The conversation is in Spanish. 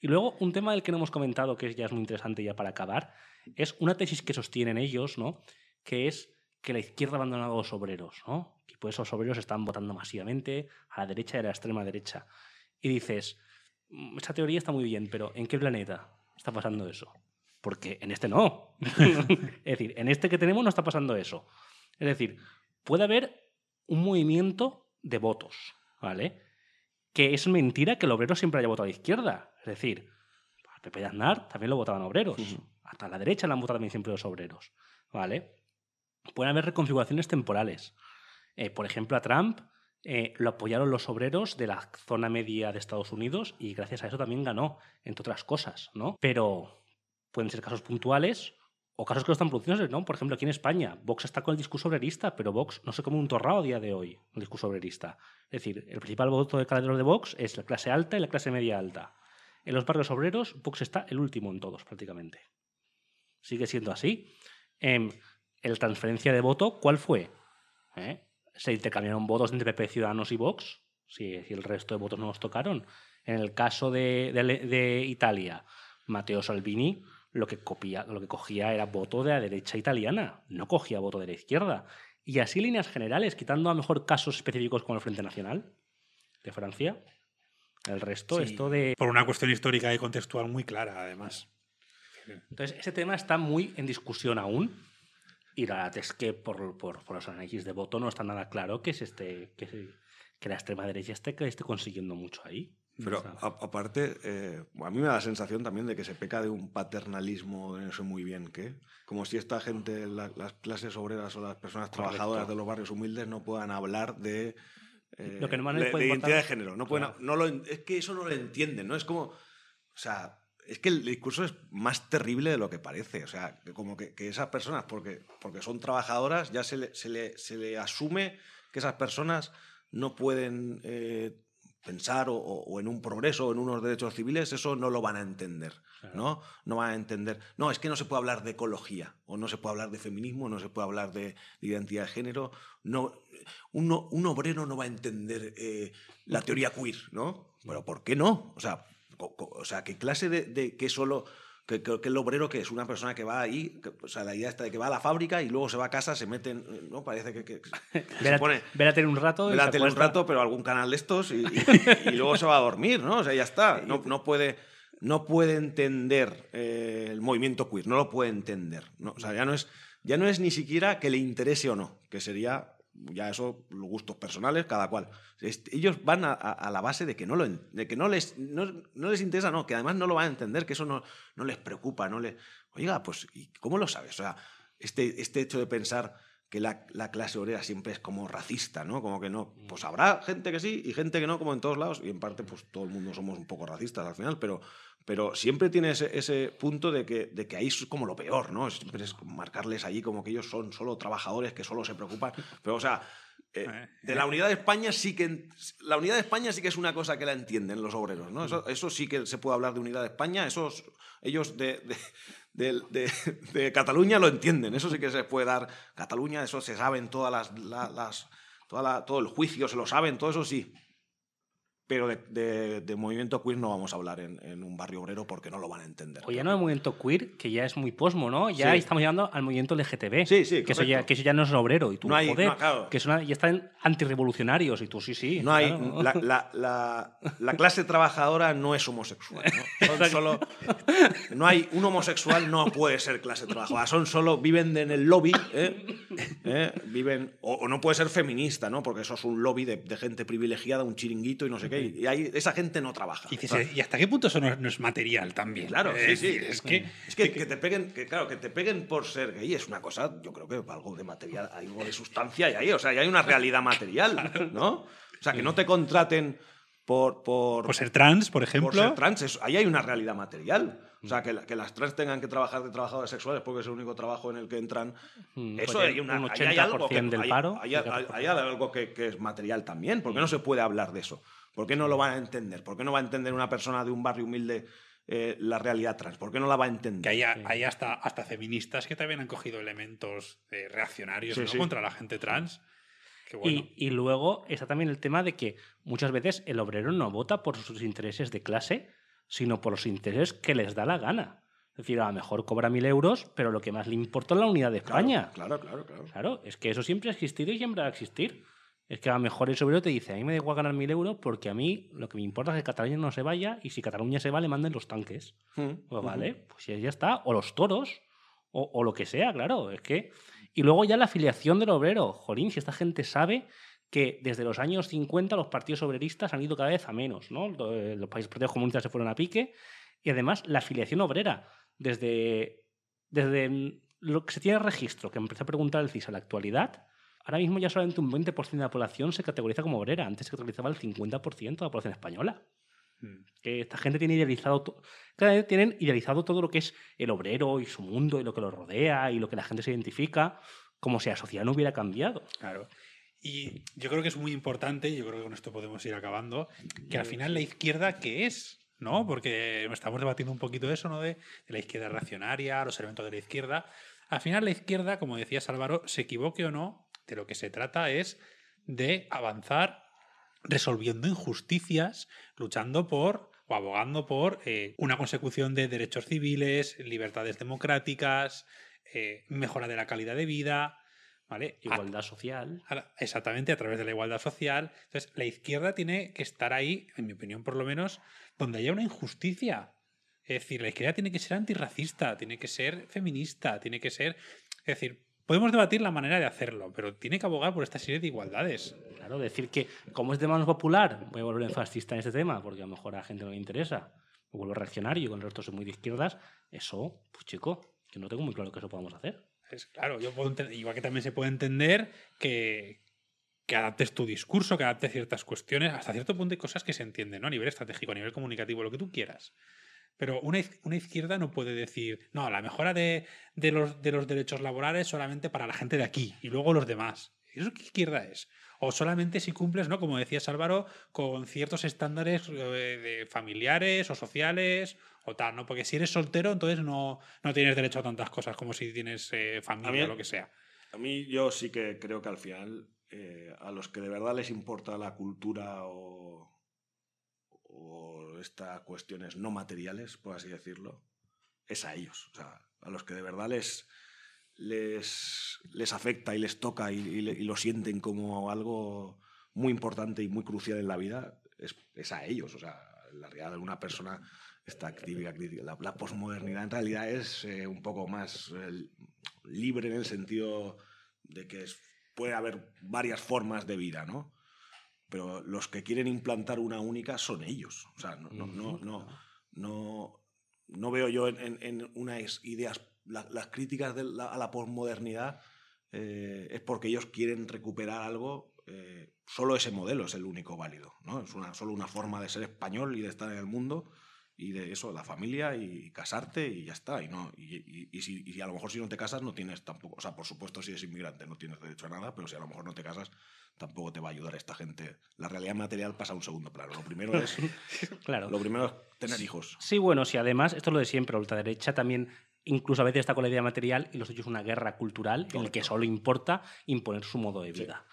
Y luego, un tema del que no hemos comentado, que ya es muy interesante ya para acabar, es una tesis que sostienen ellos, ¿no? que es que la izquierda ha abandonado a los obreros, ¿no? y pues esos obreros están votando masivamente a la derecha y a la extrema derecha. Y dices, mm, esa teoría está muy bien, pero ¿en qué planeta está pasando eso? Porque en este no. es decir, en este que tenemos no está pasando eso. Es decir, puede haber un movimiento de votos, ¿vale? Que es mentira que el obrero siempre haya votado a la izquierda. Es decir, a Pepe de Aznar también lo votaban obreros. Hasta la derecha la han votado también siempre los obreros. ¿Vale? Pueden haber reconfiguraciones temporales. Eh, por ejemplo, a Trump eh, lo apoyaron los obreros de la zona media de Estados Unidos y gracias a eso también ganó, entre otras cosas, ¿no? Pero pueden ser casos puntuales o casos que no están produciendo, ¿no? Por ejemplo, aquí en España, Vox está con el discurso obrerista, pero Vox no se come un torrado a día de hoy, el discurso obrerista. Es decir, el principal voto de calendario de Vox es la clase alta y la clase media alta. En los barrios obreros, Vox está el último en todos, prácticamente. Sigue siendo así. En em, el transferencia de voto, ¿cuál fue? ¿Eh? Se intercambiaron votos entre PP, Ciudadanos y Vox, si, el resto de votos no los tocaron. En el caso de, Italia, Matteo Salvini lo que, lo que cogía era voto de la derecha italiana, no cogía voto de la izquierda. Y así líneas generales, quitando a mejor casos específicos como el Frente Nacional de Francia, el resto, esto de... Por una cuestión histórica y contextual muy clara, además. Entonces, ese tema está muy en discusión aún. Y la verdad es que por, por, por los análisis de voto no está nada claro que, es este, que, que la extrema derecha esté, que esté consiguiendo mucho ahí. Pero aparte, eh, a mí me da la sensación también de que se peca de un paternalismo de no muy bien qué. Como si esta gente, las clases obreras o las personas trabajadoras de los barrios humildes no puedan hablar de eh, identidad de género. No no lo, es que eso no lo entienden, ¿no? Es como. O sea, es que el discurso es más terrible de lo que parece. O sea, como que, esas personas, porque, porque son trabajadoras, ya se le, asume que esas personas no pueden eh, pensar o, en un progreso o en unos derechos civiles, eso no lo van a entender, ¿no? No van a entender, no, es que no se puede hablar de ecología, o no se puede hablar de feminismo, no se puede hablar de, identidad de género, no, un obrero no va a entender eh, la teoría queer, ¿no? Pero mm. ¿por qué no? O sea, sea ¿qué clase de, de que solo que, el obrero que es una persona que va ahí, o sea, la idea está de que va a la fábrica y luego se va a casa, se mete... Eh, ¿no? Parece que... que se pone, vérate un rato. un rato, pero algún canal de estos y, luego se va a dormir, ¿no? O sea, ya está. No, no puede, no puede entender eh, el movimiento queer, no lo puede entender. ¿no? O sea, ya no, es, ya no es ni siquiera que le interese o no, que sería ya eso, los gustos personales, cada cual. Ellos van a, la base de que no, lo, de que no, les, no, les interesa, no, que además no lo van a entender, que eso no, no les preocupa, no les... Oiga, pues, ¿y cómo lo sabes? O sea, este, este hecho de pensar que la, la, clase obrera siempre es como racista, ¿no? Como que no. Mm. Pues habrá gente que sí y gente que no, como en todos lados, y en parte, pues todo el mundo somos un poco racistas al final, pero, pero siempre tiene ese, punto de que, de que, ahí es como lo peor, ¿no? Siempre es marcarles allí como que ellos son solo trabajadores que solo se preocupan. Pero, o sea, eh, eh, de eh. la unidad de España sí que la unidad de España sí que es una cosa que la entienden los obreros, ¿no? Eso, mm. sí que se puede hablar de unidad de España. Esos, ellos de, de, de, Cataluña lo entienden. Eso sí que se puede dar. Cataluña, eso se saben todas las, las, las la, todo el juicio, se lo saben, todo eso sí pero de, movimiento queer no vamos a hablar en, un barrio obrero porque no lo van a entender. O ya no hay movimiento queer, que ya es muy posmo, ¿no? Ya estamos llegando al movimiento LGTB. Sí, que eso, ya, que ya no es obrero. Y tú, no hay, no, que ya están antirrevolucionarios y tú, sí, sí. No hay... La, clase trabajadora no es homosexual, ¿no? Son solo... No hay... Un homosexual no puede ser clase trabajadora. Son solo... Viven en el lobby, ¿eh? ¿Eh? Viven... O, no puede ser feminista, ¿no? Porque eso es un lobby de gente privilegiada, un chiringuito y no sé qué y ahí esa gente no trabaja. Y, hasta qué punto eso no, es material también? Claro, sí, es, sí. Es que, es que, te peguen, que, claro, que te peguen por ser gay es una cosa, yo creo que algo de material, algo de sustancia y ahí, o sea, y hay una realidad material, ¿no? O sea, que no te contraten por, por, por, ser trans, por ejemplo. Por ser trans, ahí hay una realidad material. O sea, mm. que, que, las trans tengan que trabajar de trabajadores sexuales porque es el único trabajo en el que entran. Mm, eso hay, una, un 80% algo que, del paro. Hay, hay, algo que, es material también. ¿Por qué no mm. se puede hablar de eso? ¿Por qué no lo van a entender? ¿Por qué no va a entender una persona de un barrio humilde eh, la realidad trans? ¿Por qué no la va a entender? Que hay, hasta, hasta feministas que también han cogido elementos eh, reaccionarios contra la gente trans. Y, luego está también el tema de que muchas veces el obrero no vota por sus intereses de clase, sino por los intereses que les da la gana. Es decir, a lo mejor cobra mil euros, pero lo que más le importa es la unidad de España. Claro, claro, claro. Claro, es que eso siempre ha existido y siempre va a existir. Es que a lo mejor el obrero te dice, a mí me da igual ganar mil euros porque a mí lo que me importa es que Cataluña no se vaya y si Cataluña se va le manden los tanques. o mm, pues vale, pues ya está. O los toros, o, o lo que sea, claro. Es que y luego ya la afiliación del obrero. Jolín, si esta gente sabe que desde los años 50 los partidos obreristas han ido cada vez a menos, ¿no? Eh, los países partidos comunistas se fueron a pique. Y además la afiliación obrera, desde, desde mm, lo que se tiene registro, que empecé a preguntar el CIS a la actualidad, ahora mismo ya solamente un 20% de la población se categoriza como obrera. Antes se categorizaba el 50% de la población española. Mm. Que esta gente tiene idealizado, cada tienen idealizado todo lo que es el obrero y su mundo y lo que lo rodea y lo que la gente se identifica, como si la sociedad no hubiera cambiado. Claro. Y yo creo que es muy importante, yo creo que con esto podemos ir acabando, que al final la izquierda, ¿qué es? ¿No? Porque estamos debatiendo un poquito de eso, ¿no? De, la izquierda racionaria los elementos de la izquierda. Al final la izquierda, como decía Álvaro, se equivoque o no, de lo que se trata es de avanzar resolviendo injusticias, luchando por o abogando por eh, una consecución de derechos civiles, libertades democráticas, eh, mejora de la calidad de vida, ¿vale? Igualdad social. exactamente, a través de la igualdad social. Entonces, la izquierda tiene que estar ahí, en mi opinión por lo menos, donde haya una injusticia. Es decir, la izquierda tiene que ser antirracista, tiene que ser feminista, tiene que ser... Es decir, Podemos debatir la manera de hacerlo, pero tiene que abogar por esta serie de igualdades. Claro, decir que, como es de manos popular, voy a volver en fascista en este tema, porque a lo mejor a la gente no le interesa, o vuelvo reaccionario, con el resto soy muy de izquierdas, eso, pues chico, que no tengo muy claro que eso podamos hacer. Es, claro, yo puedo igual que también se puede entender que, que adaptes tu discurso, que adaptes ciertas cuestiones, hasta cierto punto hay cosas que se entienden, ¿no? A nivel estratégico, a nivel comunicativo, lo que tú quieras. Pero una, izquierda no puede decir, no, la mejora de, los, de los derechos laborales solamente para la gente de aquí y luego los demás. ¿Eso qué izquierda es? O solamente si cumples, ¿no? Como decías Álvaro, con ciertos estándares eh, familiares o sociales o tal, ¿no? Porque si eres soltero, entonces no, no tienes derecho a tantas cosas como si tienes eh, familia o lo que sea. A mí yo sí que creo que al final eh, a los que de verdad les importa la cultura o o estas cuestiones no materiales, por así decirlo, es a ellos, o sea, a los que de verdad les, les, les afecta y les toca y, lo sienten como algo muy importante y muy crucial en la vida, es, a ellos, o sea, la realidad de una persona está crítica. La, posmodernidad en realidad es eh, un poco más eh, libre en el sentido de que puede haber varias formas de vida, ¿no? pero los que quieren implantar una única son ellos. O sea, no, veo yo en, unas ideas, las críticas de a la posmodernidad eh, es porque ellos quieren recuperar algo. Eh, solo ese modelo es el único válido, ¿no? Es una, solo una forma de ser español y de estar en el mundo y de eso, la familia y casarte y ya está. Y, no, y, si, a lo mejor si no te casas no tienes tampoco, o sea, por supuesto si eres inmigrante no tienes derecho a nada, pero si a lo mejor no te casas tampoco te va a ayudar esta gente. La realidad material pasa a un segundo plano. Lo primero es, claro. lo primero tener hijos. Sí, bueno, si además, esto es lo de siempre, la ultraderecha también incluso a veces está con la idea material y los hechos una guerra cultural en la que solo importa imponer su modo de vida.